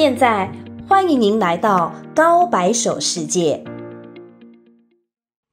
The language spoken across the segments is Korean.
现在，欢迎您来到高白手世界。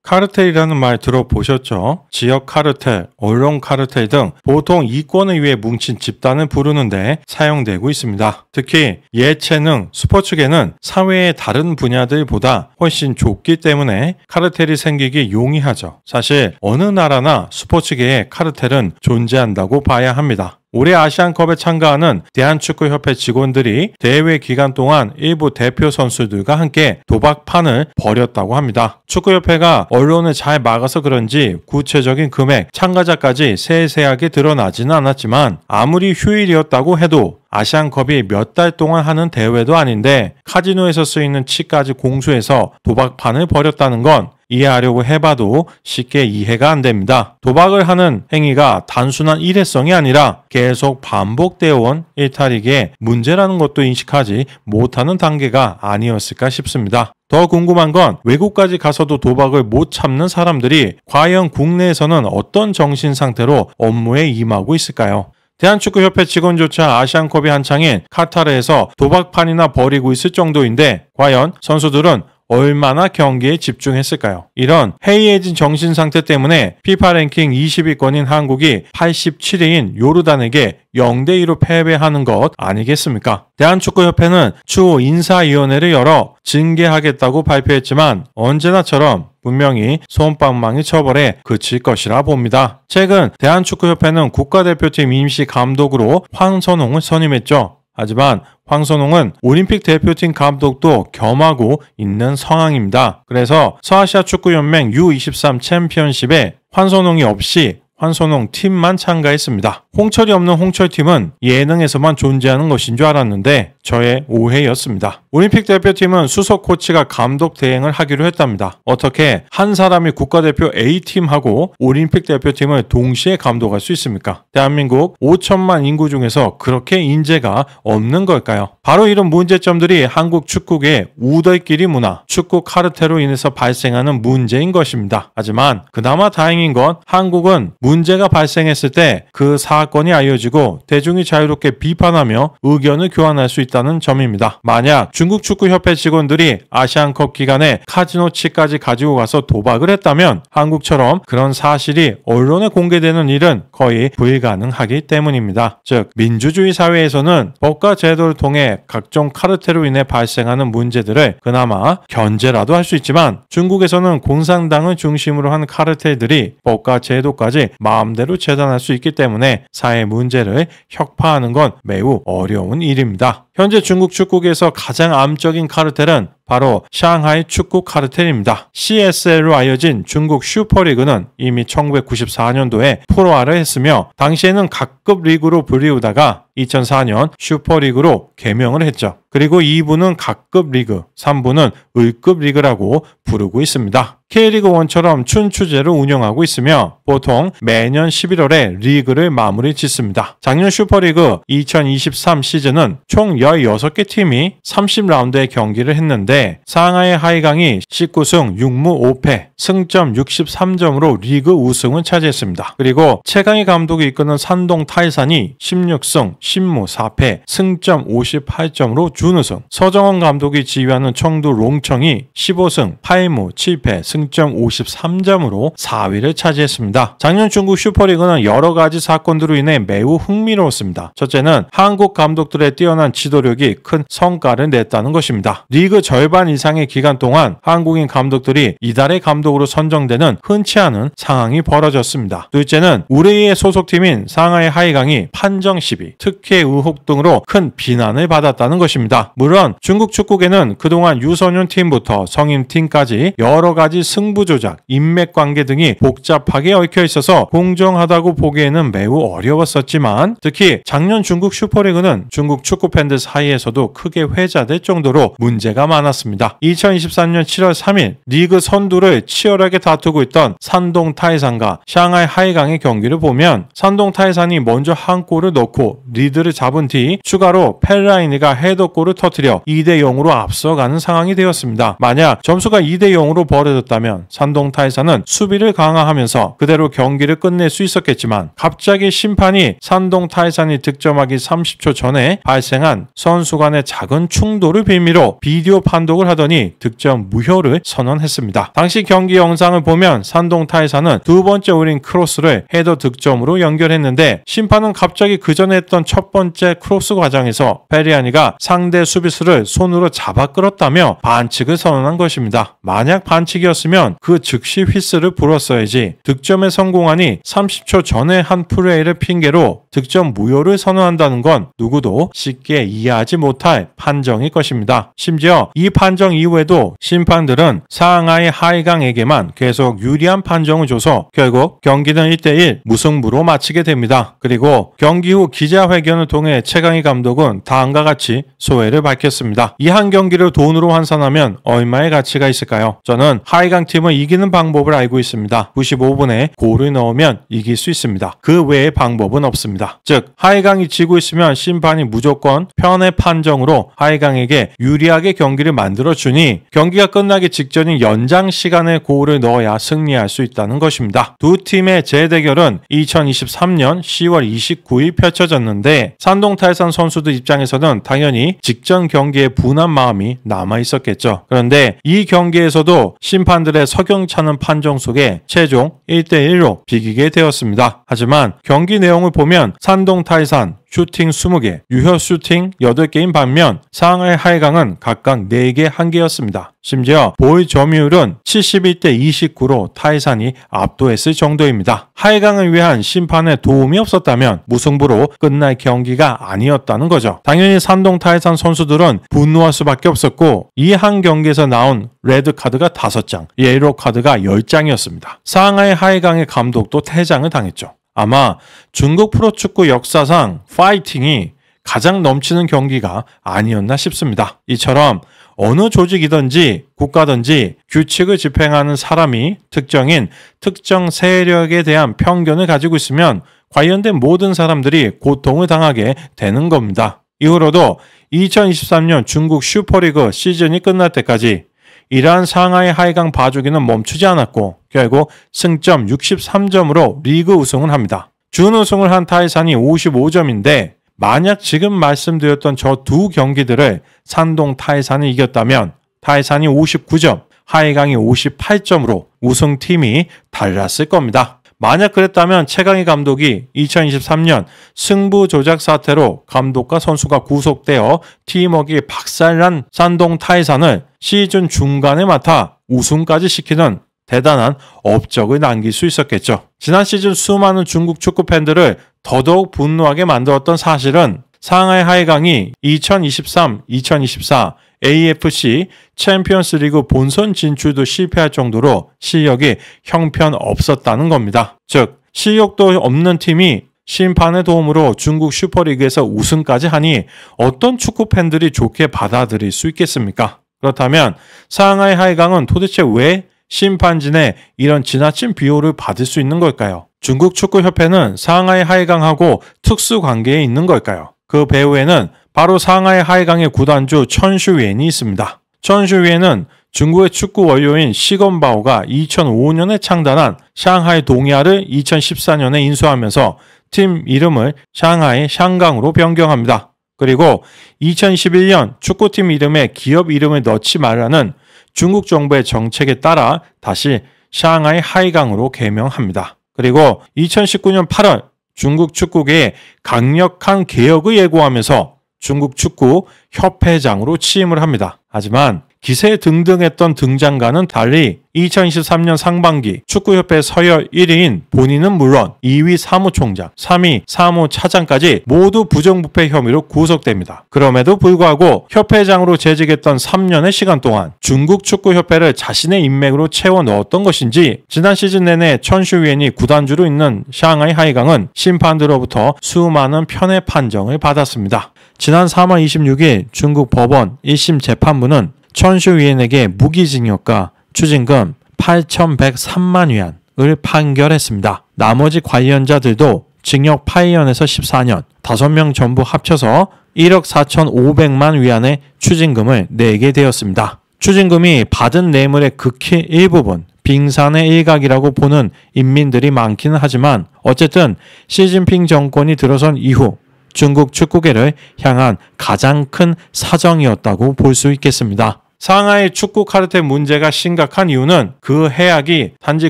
카르텔이라는 말 들어보셨죠? 지역 카르텔, 언론 카르텔 등 보통 이권을위해 뭉친 집단을 부르는데 사용되고 있습니다. 특히 예체능, 스포츠계는 사회의 다른 분야들보다 훨씬 좁기 때문에 카르텔이 생기기 용이하죠. 사실 어느 나라나 스포츠계에 카르텔은 존재한다고 봐야 합니다. 올해 아시안컵에 참가하는 대한축구협회 직원들이 대회 기간 동안 일부 대표 선수들과 함께 도박판을 벌였다고 합니다. 축구협회가 언론을 잘 막아서 그런지 구체적인 금액, 참가자까지 세세하게 드러나지는 않았지만 아무리 휴일이었다고 해도 아시안컵이 몇 달 동안 하는 대회도 아닌데 카지노에서 쓰이는 치까지 공수해서 도박판을 벌였다는 건 이해하려고 해봐도 쉽게 이해가 안 됩니다. 도박을 하는 행위가 단순한 일회성이 아니라 계속 반복되어 온 일탈이기에 문제라는 것도 인식하지 못하는 단계가 아니었을까 싶습니다. 더 궁금한 건 외국까지 가서도 도박을 못 참는 사람들이 과연 국내에서는 어떤 정신 상태로 업무에 임하고 있을까요? 대한축구협회 직원조차 아시안컵이 한창인 카타르에서 도박판이나 벌이고 있을 정도인데 과연 선수들은 얼마나 경기에 집중했을까요? 이런 해이해진 정신 상태 때문에 피파 랭킹 20위권인 한국이 87위인 요르단에게 0대2로 패배하는 것 아니겠습니까? 대한축구협회는 추후 인사위원회를 열어 징계하겠다고 발표했지만 언제나처럼 분명히 손방망이 처벌에 그칠 것이라 봅니다. 최근 대한축구협회는 국가대표팀 임시 감독으로 황선홍을 선임했죠. 하지만 황선홍은 올림픽 대표팀 감독도 겸하고 있는 상황입니다. 그래서 서아시아 축구연맹 U23 챔피언십에 황선홍이 없이 환선홍 팀만 참가했습니다. 홍철이 없는 홍철팀은 예능에서만 존재하는 것인 줄 알았는데 저의 오해였습니다. 올림픽 대표팀은 수석 코치가 감독 대행을 하기로 했답니다. 어떻게 한 사람이 국가대표 A팀하고 올림픽 대표팀을 동시에 감독할 수 있습니까? 대한민국 5천만 인구 중에서 그렇게 인재가 없는 걸까요? 바로 이런 문제점들이 한국 축구의 우덜끼리 문화, 축구 카르텔로 인해서 발생하는 문제인 것입니다. 하지만 그나마 다행인 건 한국은 문제가 발생했을 때 그 사건이 알려지고 대중이 자유롭게 비판하며 의견을 교환할 수 있다는 점입니다. 만약 중국 축구협회 직원들이 아시안컵 기간에 카지노 치까지 가지고 가서 도박을 했다면 한국처럼 그런 사실이 언론에 공개되는 일은 거의 불가능하기 때문입니다. 즉 민주주의 사회에서는 법과 제도를 통해 각종 카르텔로 인해 발생하는 문제들을 그나마 견제라도 할 수 있지만 중국에서는 공산당을 중심으로 한 카르텔들이 법과 제도까지 마음대로 재단할 수 있기 때문에 사회 문제를 혁파하는 건 매우 어려운 일입니다. 현재 중국 축구계에서 가장 암적인 카르텔은 바로 샹하이 축구 카르텔입니다. CSL로 알려진 중국 슈퍼리그는 이미 1994년도에 프로화를 했으며 당시에는 각급 리그로 불리우다가 2004년 슈퍼리그로 개명을 했죠. 그리고 2부는 각급 리그, 3부는 을급 리그라고 부르고 있습니다. K리그 1처럼 춘추제를 운영하고 있으며 보통 매년 11월에 리그를 마무리 짓습니다. 작년 슈퍼리그 2023 시즌은 총 16개 팀이 30라운드의 경기를 했는데 있었 네, 상하이 하이강이 19승 6무 5패 승점 63점으로 리그 우승을 차지했습니다. 그리고 최강희 감독이 이끄는 산동 타이산이 16승 10무 4패 승점 58점으로 준우승 서정원 감독이 지휘하는 청두 롱청이 15승 8무 7패 승점 53점으로 4위를 차지했습니다. 작년 중국 슈퍼리그는 여러 가지 사건들로 인해 매우 흥미로웠습니다. 첫째는 한국 감독들의 뛰어난 지도력이 큰 성과를 냈다는 것입니다. 리그 절 절반 이상의 기간 동안 한국인 감독들이 이달의 감독으로 선정되는 흔치 않은 상황이 벌어졌습니다. 둘째는 우레이의 소속팀인 상하이 하이강이 판정 시비, 특혜 의혹 등으로 큰 비난을 받았다는 것입니다. 물론 중국 축구계는 그동안 유소년 팀부터 성인 팀까지 여러 가지 승부 조작, 인맥 관계 등이 복잡하게 얽혀 있어서 공정하다고 보기에는 매우 어려웠었지만 특히 작년 중국 슈퍼리그는 중국 축구 팬들 사이에서도 크게 회자될 정도로 문제가 많았습니다. 않았습니다. 2023년 7월 3일 리그 선두를 치열하게 다투고 있던 산동 타이산과 샹하이 하이강의 경기를 보면 산동 타이산이 먼저 한 골을 넣고 리드를 잡은 뒤 추가로 펠라이니가 헤더골을 터뜨려 2대 0으로 앞서가는 상황이 되었습니다. 만약 점수가 2대 0으로 벌어졌다면 산동 타이산은 수비를 강화하면서 그대로 경기를 끝낼 수 있었겠지만 갑자기 심판이 산동 타이산이 득점하기 30초 전에 발생한 선수 간의 작은 충돌을 빌미로 비디오 판독 감독을 하더니 득점 무효를 선언했습니다. 당시 경기 영상을 보면 산동 타이사는 두 번째 올린 크로스를 헤더 득점으로 연결했는데 심판은 갑자기 그 전에 했던 첫 번째 크로스 과정에서 페리아니가 상대 수비수를 손으로 잡아 끌었다며 반칙을 선언한 것입니다. 만약 반칙이었으면 그 즉시 휘스를 불었어야지 득점에 성공하니 30초 전에 한 플레이를 핑계로 득점 무효를 선언한다는 건 누구도 쉽게 이해하지 못할 판정일 것입니다. 심지어 이이 판정 이후에도 심판들은 상하이 하이강에게만 계속 유리한 판정을 줘서 결국 경기는 1대1 무승부로 마치게 됩니다. 그리고 경기 후 기자회견을 통해 최강희 감독은 다음과 같이 소회를 밝혔습니다. 이 한 경기를 돈으로 환산하면 얼마의 가치가 있을까요? 저는 하이강 팀은 이기는 방법을 알고 있습니다. 95분에 골을 넣으면 이길 수 있습니다. 그 외의 방법은 없습니다. 즉 하이강이 지고 있으면 심판이 무조건 편의 판정으로 하이강에게 유리하게 경기를 만들어주니 경기가 끝나기 직전인 연장 시간에 골을 넣어야 승리할 수 있다는 것입니다. 두 팀의 재대결은 2023년 10월 29일 펼쳐졌는데 산동탈산 선수들 입장에서는 당연히 직전 경기에 분한 마음이 남아 있었겠죠. 그런데 이 경기에서도 심판들의 석영차는 판정 속에 최종 1대1로 비기게 되었습니다. 하지만 경기 내용을 보면 산동탈산 슈팅 20개, 유효 슈팅 8개인 반면 상하이 하이강은 각각 4개 1개였습니다. 심지어 보이 점유율은 7 1대 29로 타이산이 압도했을 정도입니다. 하이강을 위한 심판에 도움이 없었다면 무승부로 끝날 경기가 아니었다는 거죠. 당연히 산동 타이산 선수들은 분노할 수밖에 없었고 이 한 경기에서 나온 레드 카드가 5장, 예로 카드가 10장이었습니다. 상하이 하이강의 감독도 퇴장을 당했죠. 아마 중국 프로축구 역사상 파이팅이 가장 넘치는 경기가 아니었나 싶습니다. 이처럼 어느 조직이든지 국가든지 규칙을 집행하는 사람이 특정인 특정 세력에 대한 편견을 가지고 있으면 관련된 모든 사람들이 고통을 당하게 되는 겁니다. 이후로도 2023년 중국 슈퍼리그 시즌이 끝날 때까지 이러한 상하이 하이강 바주기는 멈추지 않았고 결국 승점 63점으로 리그 우승을 합니다. 준우승을 한 타이산이 55점인데 만약 지금 말씀드렸던 저 두 경기들을 산동 타이산이 이겼다면 타이산이 59점, 하이강이 58점으로 우승팀이 달랐을 겁니다. 만약 그랬다면 최강희 감독이 2023년 승부 조작 사태로 감독과 선수가 구속되어 팀워크의 박살난 산동 타이산을 시즌 중간에 맡아 우승까지 시키는 대단한 업적을 남길 수 있었겠죠. 지난 시즌 수많은 중국 축구 팬들을 더더욱 분노하게 만들었던 사실은 상하이 하이강이 2023, 2024 AFC 챔피언스리그 본선 진출도 실패할 정도로 실력이 형편없었다는 겁니다. 즉 실력도 없는 팀이 심판의 도움으로 중국 슈퍼리그에서 우승까지 하니 어떤 축구 팬들이 좋게 받아들일 수 있겠습니까? 그렇다면 상하이 하이강은 도대체 왜심판진에 이런 지나친 비호를 받을 수 있는 걸까요? 중국 축구협회는 상하이 하이강하고 특수 관계에 있는 걸까요? 그 배후에는 바로 상하이 하이강의 구단주 천슈웬이 있습니다. 천슈웬은 중국의 축구 원료인 시건바오가 2005년에 창단한 상하이 동야를 2014년에 인수하면서 팀 이름을 상하이 샹강으로 변경합니다. 그리고 2011년 축구팀 이름에 기업 이름을 넣지 말라는 중국 정부의 정책에 따라 다시 상하이 하이강으로 개명합니다. 그리고 2019년 8월 중국 축구계에 강력한 개혁을 예고하면서 중국 축구 협회장으로 취임을 합니다. 하지만 기세 등등했던 등장과는 달리 2023년 상반기 축구협회 서열 1위인 본인은 물론 2위 사무총장, 3위 사무차장까지 모두 부정부패 혐의로 구속됩니다. 그럼에도 불구하고 협회장으로 재직했던 3년의 시간 동안 중국 축구협회를 자신의 인맥으로 채워 넣었던 것인지 지난 시즌 내내 천슈위엔이 구단주로 있는 샹하이 하이강은 심판들로부터 수많은 편의 판정을 받았습니다. 지난 3월 26일 중국 법원 1심 재판부는 천슈위엔에게 무기징역과 추징금 8,103만 위안을 판결했습니다. 나머지 관련자들도 징역 8년에서 14년, 5명 전부 합쳐서 1억 4,500만 위안의 추징금을 내게 되었습니다. 추징금이 받은 뇌물의 극히 일부분, 빙산의 일각이라고 보는 인민들이 많기는 하지만 어쨌든 시진핑 정권이 들어선 이후 중국 축구계를 향한 가장 큰 사정이었다고 볼 수 있겠습니다. 상하이 축구 카르텔 문제가 심각한 이유는 그 해악이 단지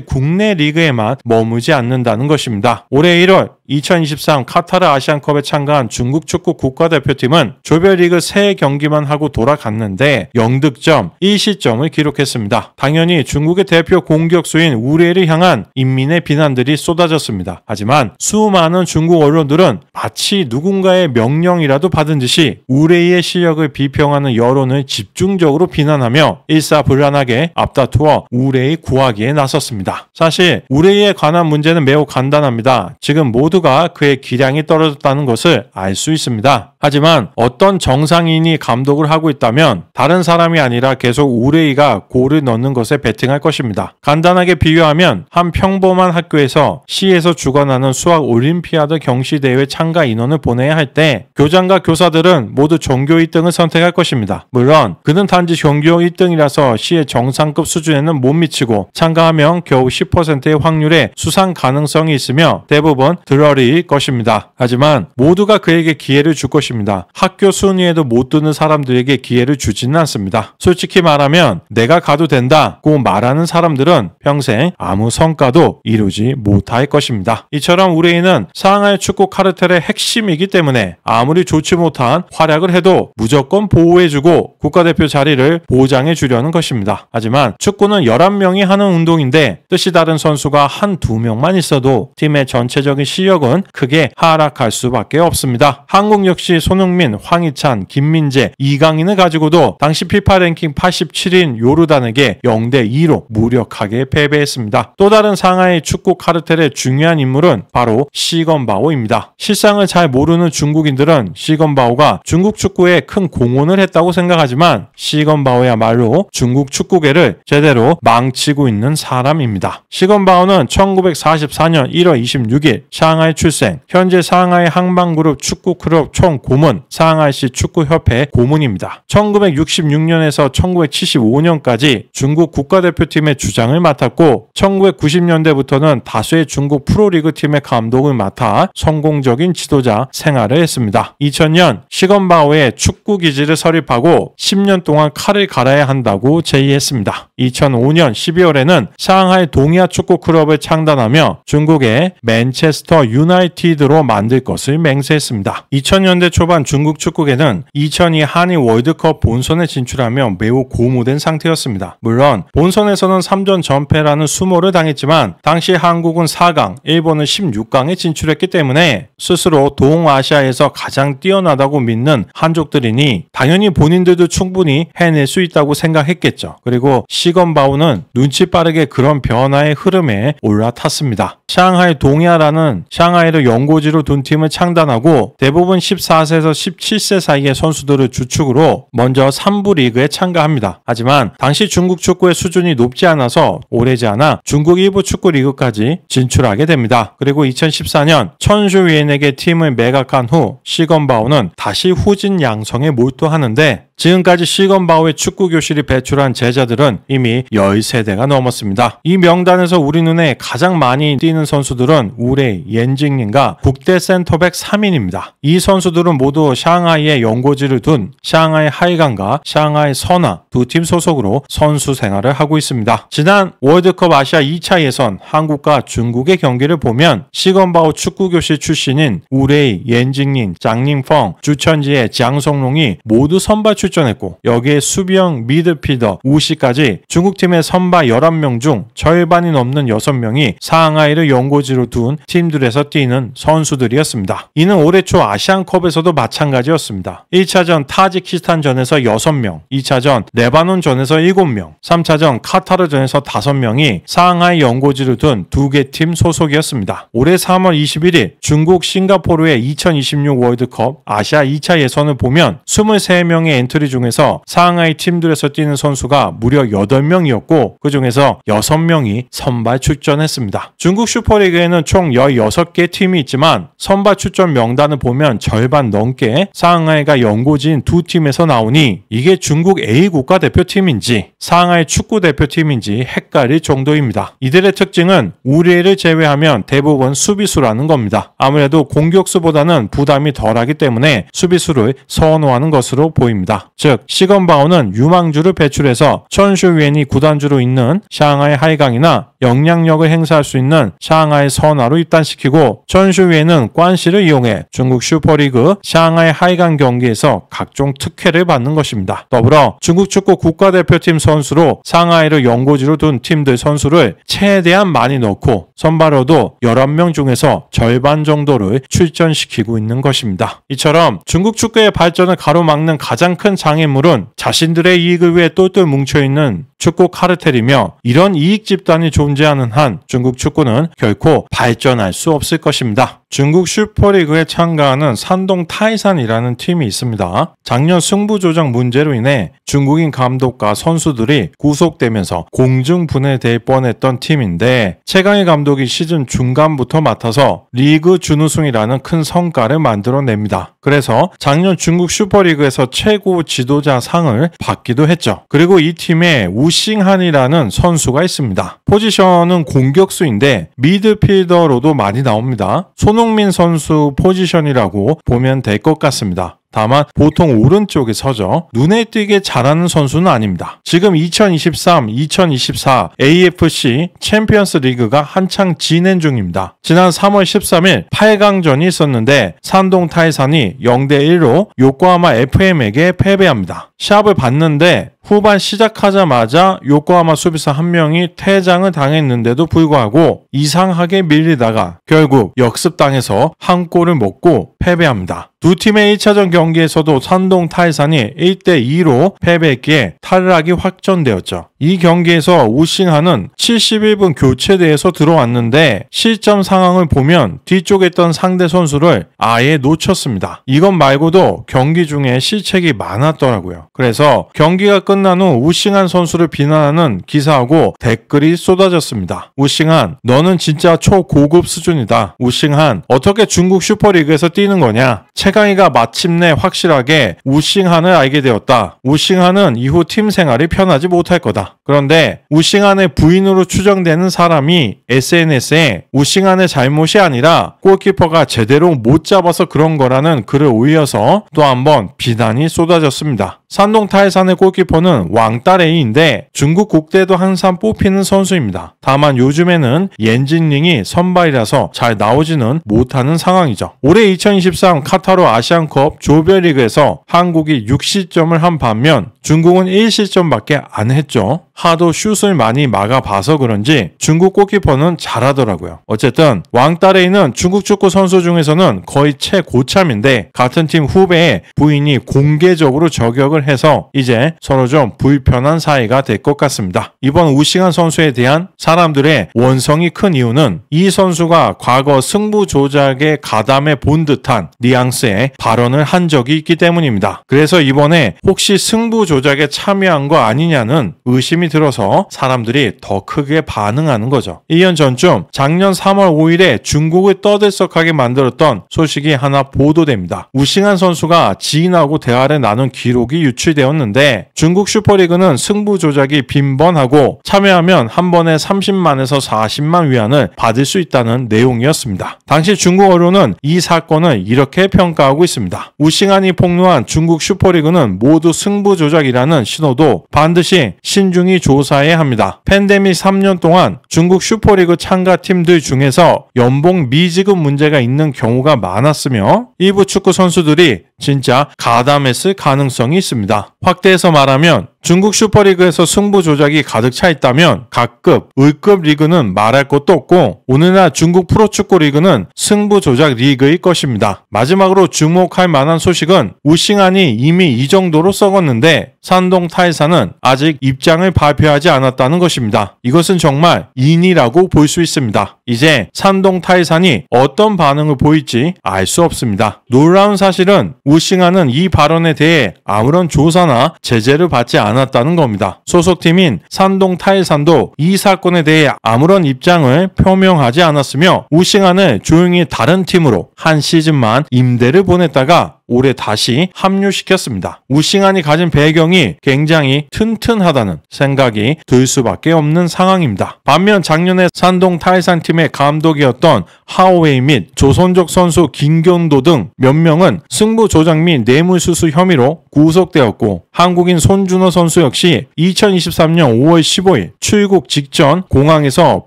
국내 리그에만 머무지 않는다는 것입니다. 올해 1월 2023 카타르 아시안컵에 참가한 중국 축구 국가대표팀은 조별리그 세 경기만 하고 돌아갔는데 0득점 1시점을 기록했습니다. 당연히 중국의 대표 공격수인 우레를 향한 인민의 비난들이 쏟아졌습니다. 하지만 수많은 중국 언론들은 마치 누군가의 명령이라도 받은 듯이 우레의 실력을 비평하는 여론을 집중적으로 비난하며 일사불란하게 앞다투어 우레의 구하기에 나섰습니다. 사실 우레에 관한 문제는 매우 간단합니다. 지금 모두 모두가 그의 기량이 떨어졌다는 것을 알 수 있습니다. 하지만 어떤 정상인이 감독을 하고 있다면 다른 사람이 아니라 계속 우레이가 골을 넣는 것에 베팅할 것입니다. 간단하게 비유하면 한 평범한 학교에서 시에서 주관하는 수학 올림피아드 경시대회 참가 인원을 보내야 할 때 교장과 교사들은 모두 종교 1등을 선택할 것입니다. 물론 그는 단지 종교 1등이라서 시의 정상급 수준에는 못 미치고 참가하면 겨우 10%의 확률에 수상 가능성이 있으며 대부분 들어 리버럴일 것입니다. 하지만 모두가 그에게 기회를 줄 것입니다. 학교 순위에도 못 드는 사람들에게 기회를 주지는 않습니다. 솔직히 말하면 내가 가도 된다고 말하는 사람들은 평생 아무 성과도 이루지 못할 것입니다. 이처럼 우레인은 상하이 축구 카르텔의 핵심이기 때문에 아무리 좋지 못한 활약을 해도 무조건 보호해주고 국가대표 자리를 보장해 주려는 것입니다. 하지만 축구는 11명이 하는 운동인데 뜻이 다른 선수가 한 두 명만 있어도 팀의 전체적인 실력 실력은 크게 하락할 수밖에 없습니다. 한국 역시 손흥민, 황희찬, 김민재, 이강인을 가지고도 당시 피파 랭킹 87인 요르단에게 0대 2로 무력하게 패배했습니다. 또 다른 상하이 축구 카르텔의 중요한 인물은 바로 시건바오입니다. 실상을 잘 모르는 중국인들은 시건바오가 중국 축구에 큰 공헌을 했다고 생각하지만 시건바오야말로 중국 축구계를 제대로 망치고 있는 사람입니다. 시건바오는 1944년 1월 26일 상하이 상하이 출생, 현재 상하이 항방그룹 축구클럽 총고문, 상하이시 축구협회 고문입니다. 1966년에서 1975년까지 중국 국가대표팀의 주장을 맡았고 1990년대부터는 다수의 중국 프로리그 팀의 감독을 맡아 성공적인 지도자 생활을 했습니다. 2000년 시건바오에 축구 기지를 설립하고 10년 동안 칼을 갈아야 한다고 제의했습니다. 2005년 12월에는 상하이 동야 축구 클럽을 창단하며 중국의 맨체스터 유나이티드로 만들 것을 맹세했습니다. 2000년대 초반 중국 축구계는 2002 한일 월드컵 본선에 진출하며 매우 고무된 상태였습니다. 물론 본선에서는 3전 전패라는 수모를 당했지만 당시 한국은 4강, 일본은 16강에 진출했기 때문에 스스로 동아시아에서 가장 뛰어나다고 믿는 한족들이니 당연히 본인들도 충분히 해낼 수 있다고 생각했겠죠. 그리고 시건바우는 눈치 빠르게 그런 변화의 흐름에 올라탔습니다. 샹하이 동야라는 상하이를 연고지로 둔 팀을 창단하고 대부분 14세에서 17세 사이의 선수들을 주축으로 먼저 3부 리그에 참가합니다. 하지만 당시 중국 축구의 수준이 높지 않아서 오래지 않아 중국 1부 축구 리그까지 진출하게 됩니다. 그리고 2014년 천슈위엔에게 팀을 매각한 후 시건바오는 다시 후진 양성에 몰두하는데 지금까지 시건바오의 축구 교실이 배출한 제자들은 이미 10세대가 넘었습니다. 이 명단에서 우리 눈에 가장 많이 띄는 선수들은 우레, 옌 벤징린과 국대 센터백 3인입니다. 이 선수들은 모두 샹하이의 연고지를 둔 샹하이 하이강과 샹하이 선화 두팀 소속으로 선수 생활을 하고 있습니다. 지난 월드컵 아시아 2차 예선 한국과 중국의 경기를 보면 시건바오 축구교실 출신인 우레이, 옌징린, 장링펑, 주천지의 장성롱이 모두 선발 출전했고 여기에 수비형 미드피더 우시까지 중국팀의 선발 11명 중 절반이 넘는 6명이 상하이를 연고지로 둔 팀들에서 경기에서 뛰는 선수들이었습니다. 이는 올해 초 아시안컵에서도 마찬가지였습니다. 1차전 타지키스탄전에서 6명, 2차전 네바논전에서 7명, 3차전 카타르전에서 5명이 상하이 연고지를 둔 두 개 팀 소속이었습니다. 올해 3월 21일 중국 싱가포르의 2026 월드컵 아시아 2차 예선을 보면 23명의 엔트리 중에서 상하이 팀들에서 뛰는 선수가 무려 8명이었고 그 중에서 6명이 선발 출전했습니다. 중국 슈퍼리그에는 총16 15개 팀이 있지만 선발 출전 명단을 보면 절반 넘게 상하이가 연고지인 두 팀에서 나오니 이게 중국 A 국가대표팀인지 상하이 축구대표팀인지 헷갈릴 정도입니다. 이들의 특징은 우리를 제외하면 대부분 수비수라는 겁니다. 아무래도 공격수보다는 부담이 덜하기 때문에 수비수를 선호하는 것으로 보입니다. 즉 시건바오는 유망주를 배출해서 천슈위엔이 구단주로 있는 상하이 하이강이나 영향력을 행사할 수 있는 상하이 선화로 입단시키고 그리고 전슈위에는 관시를 이용해 중국 슈퍼리그 상하이 하이간 경기에서 각종 특혜를 받는 것입니다. 더불어 중국 축구 국가대표팀 선수로 상하이를 연고지로 둔 팀들 선수를 최대한 많이 넣고 선발로도 11명 중에서 절반 정도를 출전시키고 있는 것입니다. 이처럼 중국 축구의 발전을 가로막는 가장 큰 장애물은 자신들의 이익을 위해 똘똘 뭉쳐있는 축구 카르텔이며 이런 이익 집단이 존재하는 한 중국 축구는 결코 발전할 수 없습니다. 없을 것입니다. 중국 슈퍼리그에 참가하는 산동 타이산이라는 팀이 있습니다. 작년 승부 조작 문제로 인해 중국인 감독과 선수들이 구속되면서 공중분해 될 뻔했던 팀인데 최강희 감독이 시즌 중간부터 맡아서 리그 준우승이라는 큰 성과를 만들어냅니다. 그래서 작년 중국 슈퍼리그에서 최고 지도자 상을 받기도 했죠. 그리고 이 팀에 우싱한이라는 선수가 있습니다. 포지션은 공격수인데 미드필더로도 많이 나옵니다. 손 손흥민 선수 포지션이라고 보면 될 것 같습니다. 다만 보통 오른쪽에 서죠. 눈에 띄게 잘하는 선수는 아닙니다. 지금 2023-2024 AFC 챔피언스 리그가 한창 진행 중입니다. 지난 3월 13일 8강전이 있었는데 산동 타이산이 0대 1로 요코하마 FM에게 패배합니다. 시합을 봤는데 후반 시작하자마자 요코하마 수비수 한 명이 퇴장을 당했는데도 불구하고 이상하게 밀리다가 결국 역습당해서 한 골을 먹고 패배합니다. 두 팀의 1차전 경기에서도 산동 타이산이 1대2로 패배했기에 탈락이 확정되었죠. 이 경기에서 우신하는 71분 교체대에서 들어왔는데 실점 상황을 보면 뒤쪽에 있던 상대 선수를 아예 놓쳤습니다. 이것 말고도 경기 중에 실책이 많았더라고요. 그래서 경기가 끝난 후 우싱한 선수를 비난하는 기사하고 댓글이 쏟아졌습니다. 우싱한 너는 진짜 초고급 수준이다. 우싱한 어떻게 중국 슈퍼리그에서 뛰는 거냐? 최강희가 마침내 확실하게 우싱한을 알게 되었다. 우싱한은 이후 팀 생활이 편하지 못할 거다. 그런데 우싱한의 부인으로 추정되는 사람이 SNS에 우싱한의 잘못이 아니라 골키퍼가 제대로 못 잡아서 그런 거라는 글을 올려서 또 한번 비난이 쏟아졌습니다. 산동 타이산의 골키퍼는 왕따레이인데 중국 국대도 항상 뽑히는 선수입니다. 다만 요즘에는 엔진링이 선발이라서 잘 나오지는 못하는 상황이죠. 올해 2023 카타르 아시안컵 조별리그에서 한국이 6시점을 한 반면 중국은 1시점밖에 안 했죠. 하도 슛을 많이 막아봐서 그런지 중국 골키퍼는 잘하더라고요. 어쨌든 왕따레이는 중국 축구 선수 중에서는 거의 최고참인데 같은 팀후배의 부인이 공개적으로 저격을 협력을 해서 이제 서로 좀 불편한 사이가 될 것 같습니다. 이번 우시간 선수에 대한 사람들의 원성이 큰 이유는 이 선수가 과거 승부 조작에 가담해 본 듯한 뉘앙스의 발언을 한 적이 있기 때문입니다. 그래서 이번에 혹시 승부 조작에 참여한 거 아니냐는 의심이 들어서 사람들이 더 크게 반응하는 거죠. 1년 전쯤 작년 3월 5일에 중국을 떠들썩하게 만들었던 소식이 하나 보도됩니다. 우시간 선수가 지인하고 대화를 나눈 기록이 유출되었는데 중국 슈퍼리그는 승부 조작이 빈번하고 참여하면 한 번에 30만에서 40만 위안을 받을 수 있다는 내용이었습니다. 당시 중국 언론은 이 사건을 이렇게 평가하고 있습니다. 우싱안이 폭로한 중국 슈퍼리그는 모두 승부 조작이라는 신호도 반드시 신중히 조사해야 합니다. 팬데믹 3년 동안 중국 슈퍼리그 참가 팀들 중에서 연봉 미지급 문제가 있는 경우가 많았으며 일부 축구 선수들이 진짜 가담했을 가능성이 있습니다. 확대해서 말하면 중국 슈퍼리그에서 승부 조작이 가득 차 있다면 각급, 을급 리그는 말할 것도 없고 오늘날 중국 프로축구 리그는 승부 조작 리그일 것입니다. 마지막으로 주목할 만한 소식은 우싱안이 이미 이 정도로 썩었는데 산동 타이사는 아직 입장을 발표하지 않았다는 것입니다. 이것은 정말 인이라고 볼 수 있습니다. 이제 산동 타이산이 어떤 반응을 보일지 알 수 없습니다. 놀라운 사실은 우싱안은 이 발언에 대해 아무런 조사나 제재를 받지 않았습니다. 않았다는 겁니다. 소속팀인 산동 타일산도 이 사건에 대해 아무런 입장을 표명하지 않았으며 우싱안을 조용히 다른 팀으로 한 시즌만 임대를 보냈다가 올해 다시 합류시켰습니다. 우싱안이 가진 배경이 굉장히 튼튼하다는 생각이 들 수밖에 없는 상황입니다. 반면 작년에 산동 타이산 팀의 감독이었던 하오웨이 및 조선족 선수 김경도 등 몇 명은 승부 조작 및 뇌물수수 혐의로 구속되었고 한국인 손준호 선수 선수 역시 2023년 5월 15일 출국 직전 공항에서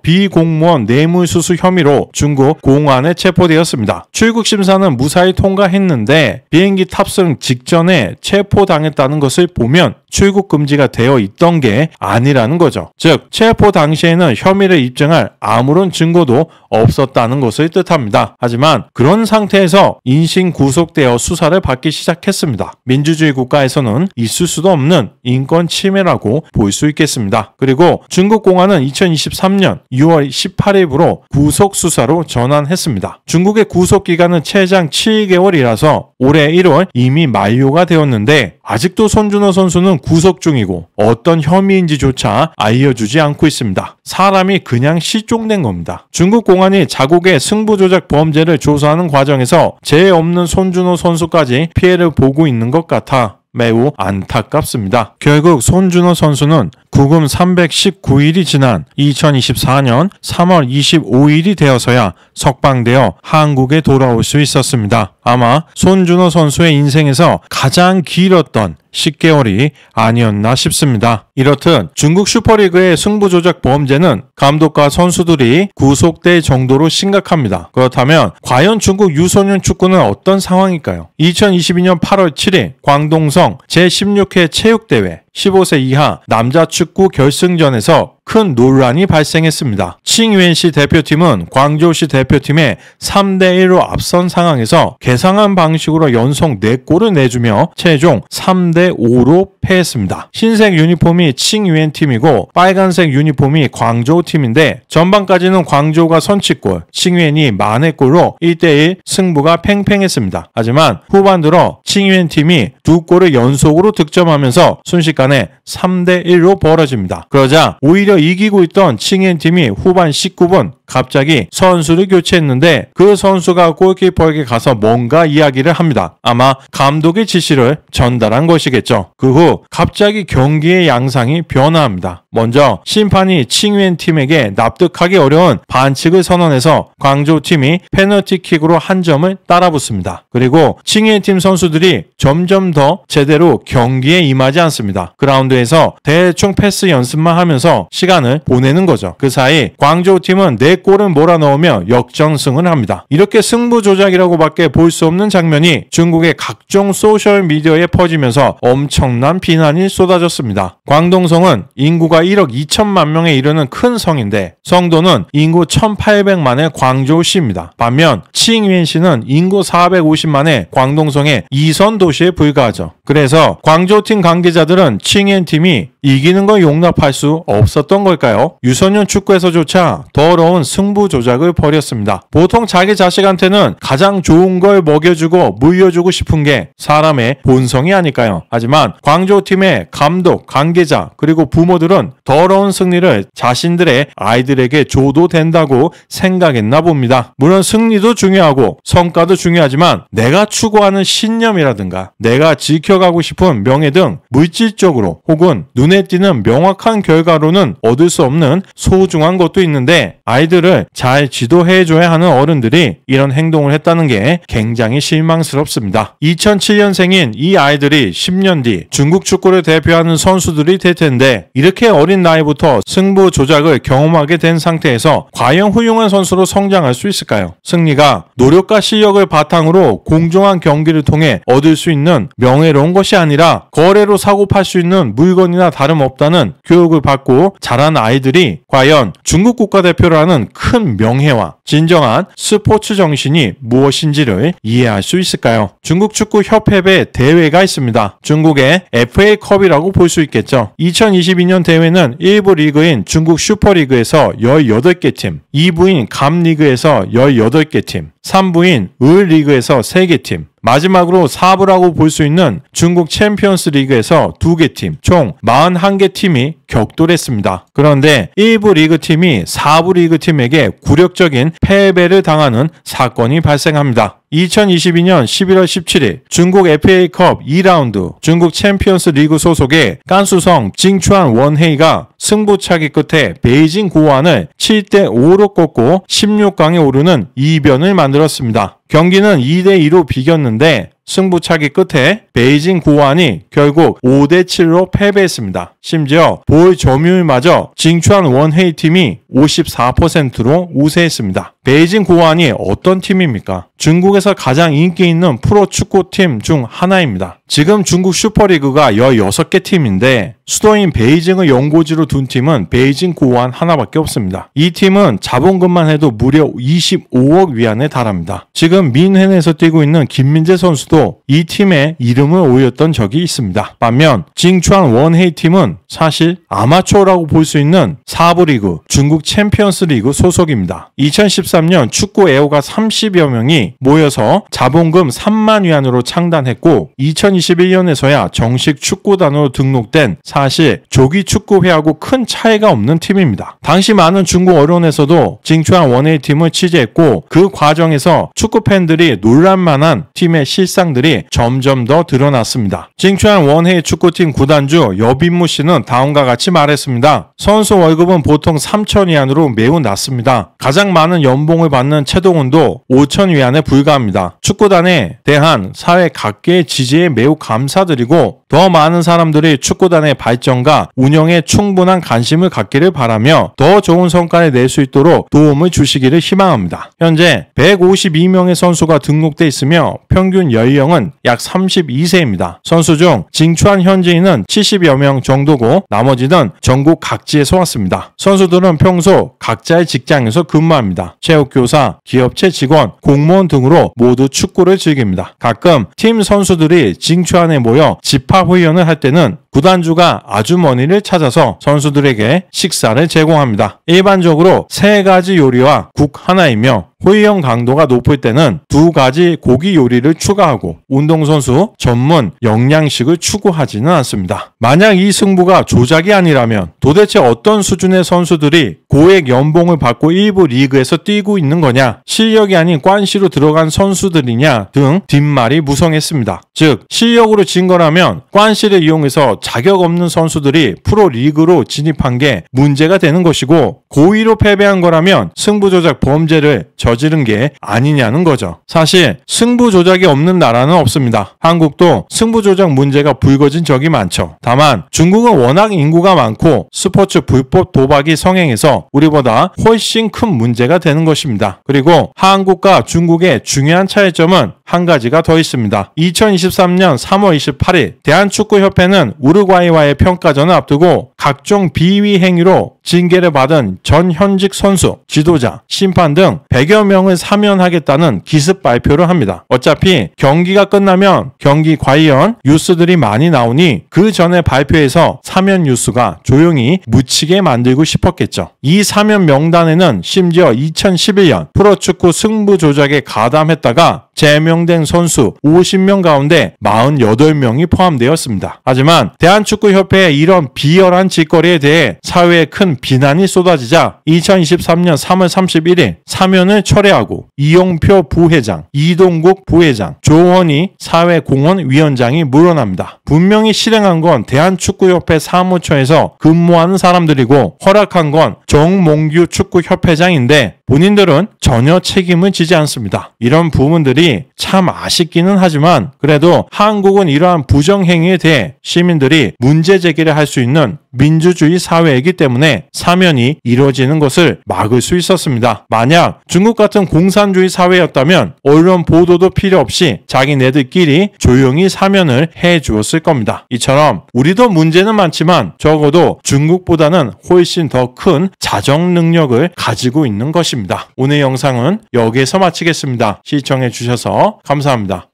비공무원 뇌물수수 혐의로 중국 공안에 체포되었습니다. 출국 심사는 무사히 통과했는데 비행기 탑승 직전에 체포당했다는 것을 보면 출국 금지가 되어 있던 게 아니라는 거죠. 즉, 체포 당시에는 혐의를 입증할 아무런 증거도 없었다는 것을 뜻합니다. 하지만 그런 상태에서 인신 구속되어 수사를 받기 시작했습니다. 민주주의 국가에서는 있을 수도 없는 인 인권 침해라고 볼 수 있겠습니다. 그리고 중국 공안은 2023년 6월 18일부로 구속 수사로 전환했습니다. 중국의 구속 기간은 최장 7개월이라서 올해 1월 이미 만료가 되었는데 아직도 손준호 선수는 구속 중이고 어떤 혐의인지조차 알려주지 않고 있습니다. 사람이 그냥 실종된 겁니다. 중국 공안이 자국의 승부조작 범죄를 조사하는 과정에서 재해 없는 손준호 선수까지 피해를 보고 있는 것 같아 매우 안타깝습니다. 결국 손준호 선수는 구금 319일이 지난 2024년 3월 25일이 되어서야 석방되어 한국에 돌아올 수 있었습니다. 아마 손준호 선수의 인생에서 가장 길었던 10개월이 아니었나 싶습니다. 이렇듯 중국 슈퍼리그의 승부 조작 범죄는 감독과 선수들이 구속될 정도로 심각합니다. 그렇다면 과연 중국 유소년 축구는 어떤 상황일까요? 2022년 8월 7일 광동성 제16회 체육대회 15세 이하 남자 축구 결승전에서 큰 논란이 발생했습니다. 칭웬시 대표팀은 광저우시 대표팀에 3대1로 앞선 상황에서 개상한 방식으로 연속 4골을 내주며 최종 3대5로 패했습니다. 흰색 유니폼이 칭웬 팀이고 빨간색 유니폼이 광저우 팀인데 전반까지는 광저우가 선취골, 칭웬이 만회골로 1대1 승부가 팽팽했습니다. 하지만 후반 들어 칭웬 팀이 두 골을 연속으로 득점하면서 순식간 간에 3대 1로 벌어집니다. 그러자 오히려 이기고 있던 칭인 팀이 후반 19분 갑자기 선수를 교체했는데 그 선수가 골키퍼에게 가서 뭔가 이야기를 합니다. 아마 감독의 지시를 전달한 것이겠죠. 그 후 갑자기 경기의 양상이 변화합니다. 먼저 심판이 칭웬 팀에게 납득하기 어려운 반칙을 선언해서 광주 팀이 페널티킥으로 한 점을 따라붙습니다. 그리고 칭웬 팀 선수들이 점점 더 제대로 경기에 임하지 않습니다. 그라운드에서 대충 패스 연습만 하면서 시간을 보내는 거죠. 그 사이 광주 팀은 4 골은 몰아넣으며 역전승을 합니다. 이렇게 승부 조작이라고밖에 볼 수 없는 장면이 중국의 각종 소셜 미디어에 퍼지면서 엄청난 비난이 쏟아졌습니다. 광동성은 인구가 1억 2천만 명에 이르는 큰 성인데 성도는 인구 1,800만의 광저우시입니다. 반면 칭윈시는 인구 450만의 광동성의 이선 도시에 불과하죠. 그래서 광저우팀 관계자들은 칭잉엔 팀이 이기는 건 용납할 수 없었던 걸까요? 유소년 축구에서조차 더러운 승부 조작을 벌였습니다. 보통 자기 자식한테는 가장 좋은 걸 먹여주고 물려주고 싶은 게 사람의 본성이 아닐까요? 하지만 광주팀의 감독, 관계자, 그리고 부모들은 더러운 승리를 자신들의 아이들에게 줘도 된다고 생각했나 봅니다. 물론 승리도 중요하고 성과도 중요하지만 내가 추구하는 신념이라든가 내가 지켜가고 싶은 명예 등 물질적으로 혹은 눈 눈에 띄는 명확한 결과로는 얻을 수 없는 소중한 것도 있는데 아이들을 잘 지도해줘야 하는 어른들이 이런 행동을 했다는 게 굉장히 실망스럽습니다. 2007년생인 이 아이들이 10년 뒤 중국 축구를 대표하는 선수들이 될 텐데 이렇게 어린 나이부터 승부 조작을 경험하게 된 상태에서 과연 훌륭한 선수로 성장할 수 있을까요? 승리가 노력과 실력을 바탕으로 공정한 경기를 통해 얻을 수 있는 명예로운 것이 아니라 거래로 사고 팔 수 있는 물건이나 다 다름없다는 교육을 받고 자란 아이들이 과연 중국 국가대표라는 큰 명예와 진정한 스포츠 정신이 무엇인지를 이해할 수 있을까요? 중국 축구 협회의 대회가 있습니다. 중국의 FA컵이라고 볼 수 있겠죠. 2022년 대회는 1부 리그인 중국 슈퍼리그에서 18개 팀, 2부인 감리그에서 18개 팀, 3부인 을리그에서 3개 팀, 마지막으로 4부라고 볼 수 있는 중국 챔피언스 리그에서 2개 팀, 총 41개 팀이 격돌했습니다. 그런데 1부 리그 팀이 4부 리그 팀에게 굴욕적인 패배를 당하는 사건이 발생합니다. 2022년 11월 17일 중국 FA컵 2라운드 중국 챔피언스 리그 소속의 깐수성 징추안 원헤이가 승부차기 끝에 베이징 고안을 7대 5로 꺾고 16강에 오르는 이변을 만들었습니다. 경기는 2대 2로 비겼는데 승부차기 끝에 베이징 고안이 결국 5대7로 패배했습니다. 심지어 볼 점유율마저 징추한 원헤이 팀이 54%로 우세했습니다. 베이징 고안이 어떤 팀입니까? 중국에서 가장 인기 있는 프로 축구팀 중 하나입니다. 지금 중국 슈퍼리그가 16개 팀인데 수도인 베이징을 연고지로 둔 팀은 베이징 고안 하나밖에 없습니다. 이 팀은 자본금만 해도 무려 25억 위안에 달합니다. 지금 민헨에서 뛰고 있는 김민재 선수 선수도 이 팀의 이름을 올렸던 적이 있습니다. 반면 징추안 원헤이 팀은 사실 아마추어라고 볼 수 있는 4부 리그 중국 챔피언스 리그 소속입니다. 2013년 축구 애호가 30여 명이 모여서 자본금 3만 위안으로 창단했고 2021년에서야 정식 축구단으로 등록된 사실 조기 축구회하고 큰 차이가 없는 팀입니다. 당시 많은 중국 언론에서도 징추안 원헤이 팀을 취재했고 그 과정에서 축구 팬들이 놀랄만한 팀의 실상 협상들이 점점 더 드러났습니다. 징추한 원해 축구팀 구단주 여빈무 씨는 다음과 같이 말했습니다. 선수 월급은 보통 3천 위안으로 매우 낮습니다. 가장 많은 연봉을 받는 최동훈도 5천 위안에 불과합니다. 축구단에 대한 사회 각계의 지지에 매우 감사드리고 더 많은 사람들이 축구단의 발전과 운영에 충분한 관심을 갖기를 바라며 더 좋은 성과를 낼 수 있도록 도움을 주시기를 희망합니다. 현재 152명의 선수가 등록돼 있으며 평균 연령은 약 32세입니다. 선수 중 징추한 현지인은 70여 명 정도고 나머지는 전국 각지에서 왔습니다. 선수들은 평소 각자의 직장에서 근무합니다. 체육교사, 기업체 직원, 공무원 등으로 모두 축구를 즐깁니다. 가끔 팀 선수들이 징추안에 모여 집합 사회연을 할 때는 구단주가 아주머니를 찾아서 선수들에게 식사를 제공합니다. 일반적으로 세 가지 요리와 국 하나이며 호의형 강도가 높을 때는 두 가지 고기 요리를 추가하고 운동선수 전문 영양식을 추구하지는 않습니다. 만약 이 승부가 조작이 아니라면 도대체 어떤 수준의 선수들이 고액 연봉을 받고 일부 리그에서 뛰고 있는 거냐, 실력이 아닌 관시로 들어간 선수들이냐 등 뒷말이 무성했습니다. 즉, 실력으로 진 거라면 관시를 이용해서 자격 없는 선수들이 프로 리그로 진입한 게 문제가 되는 것이고 고의로 패배한 거라면 승부조작 범죄를 저 저지른 게 아니냐는 거죠. 사실 승부 조작이 없는 나라는 없습니다. 한국도 승부 조작 문제가 불거진 적이 많죠. 다만 중국은 워낙 인구가 많고 스포츠 불법 도박이 성행해서 우리보다 훨씬 큰 문제가 되는 것입니다. 그리고 한국과 중국의 중요한 차이점은 한 가지가 더 있습니다. 2023년 3월 28일 대한축구협회는 우루과이와의 평가전을 앞두고 각종 비위 행위로 징계를 받은 전 현직 선수, 지도자, 심판 등 100여 10여 명을 사면하겠다는 기습 발표를 합니다. 어차피 경기가 끝나면 경기 관련 뉴스들이 많이 나오니 그 전에 발표해서 사면 뉴스가 조용히 묻히게 만들고 싶었겠죠. 이 사면 명단에는 심지어 2011년 프로축구 승부 조작에 가담했다가 제명된 선수 50명 가운데 48명이 포함되었습니다. 하지만 대한축구협회의 이런 비열한 짓거리에 대해 사회에 큰 비난이 쏟아지자 2023년 3월 31일 사면을 철회하고 이용표 부회장, 이동국 부회장, 조원희 사회공헌위원장이 물러납니다. 분명히 실행한 건 대한축구협회 사무처에서 근무하는 사람들이고 허락한 건 정몽규 축구협회장인데 본인들은 전혀 책임을 지지 않습니다. 이런 부분들이 참 아쉽기는 하지만 그래도 한국은 이러한 부정행위에 대해 시민들이 문제 제기를 할 수 있는 민주주의 사회이기 때문에 사면이 이루어지는 것을 막을 수 있었습니다. 만약 중국 같은 공산주의 사회였다면 언론 보도도 필요 없이 자기네들끼리 조용히 사면을 해 주었을 겁니다. 이처럼 우리도 문제는 많지만 적어도 중국보다는 훨씬 더 큰 자정 능력을 가지고 있는 것입니다. 있습니다. 오늘 영상은 여기에서 마치겠습니다. 시청해주셔서 감사합니다.